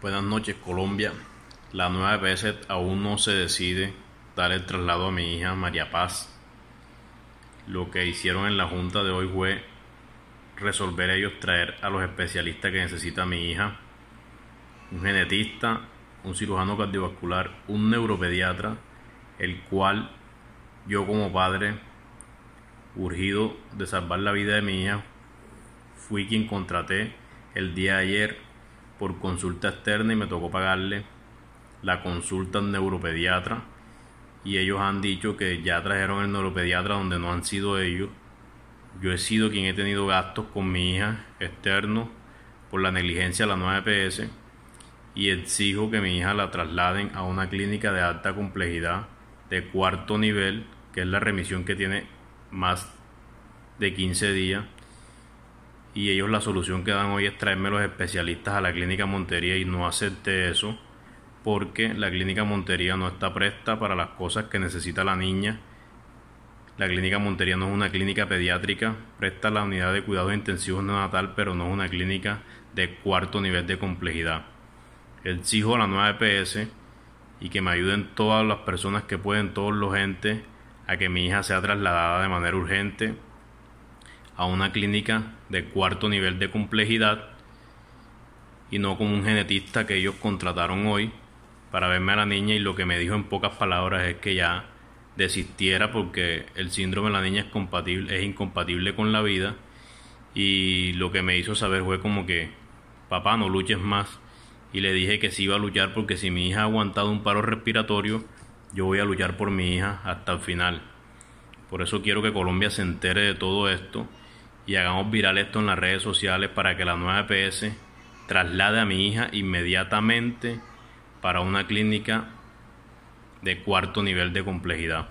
Buenas noches Colombia. La nueva EPS aún no se decide dar el traslado a mi hija María Paz. Lo que hicieron en la junta de hoy fue resolver ellos traer a los especialistas que necesita mi hija. Un genetista, un cirujano cardiovascular, un neuropediatra, el cual yo como padre, urgido de salvar la vida de mi hija, fui quien contraté el día de ayer por consulta externa y me tocó pagarle la consulta al neuropediatra y ellos han dicho que ya trajeron el neuropediatra donde no han sido ellos. Yo he sido quien he tenido gastos con mi hija externo por la negligencia de la nueva EPS y exijo que mi hija la trasladen a una clínica de alta complejidad de cuarto nivel, que es la remisión que tiene más de 15 días y ellos la solución que dan hoy es traerme los especialistas a la clínica Montería y no acepte eso porque la clínica Montería no está presta para las cosas que necesita la niña. La clínica Montería no es una clínica pediátrica, presta la unidad de cuidados intensivos neonatal, pero no es una clínica de cuarto nivel de complejidad. Exijo a la nueva EPS y que me ayuden todas las personas que pueden, todos los entes, a que mi hija sea trasladada de manera urgente a una clínica de cuarto nivel de complejidad y no como un genetista que ellos contrataron hoy para verme a la niña y lo que me dijo en pocas palabras es que ya desistiera porque el síndrome de la niña es, compatible, es incompatible con la vida y lo que me hizo saber fue como que papá no luches más y le dije que sí iba a luchar porque si mi hija ha aguantado un paro respiratorio yo voy a luchar por mi hija hasta el final. Por eso quiero que Colombia se entere de todo esto y hagamos viral esto en las redes sociales para que la nueva EPS traslade a mi hija inmediatamente para una clínica de cuarto nivel de complejidad.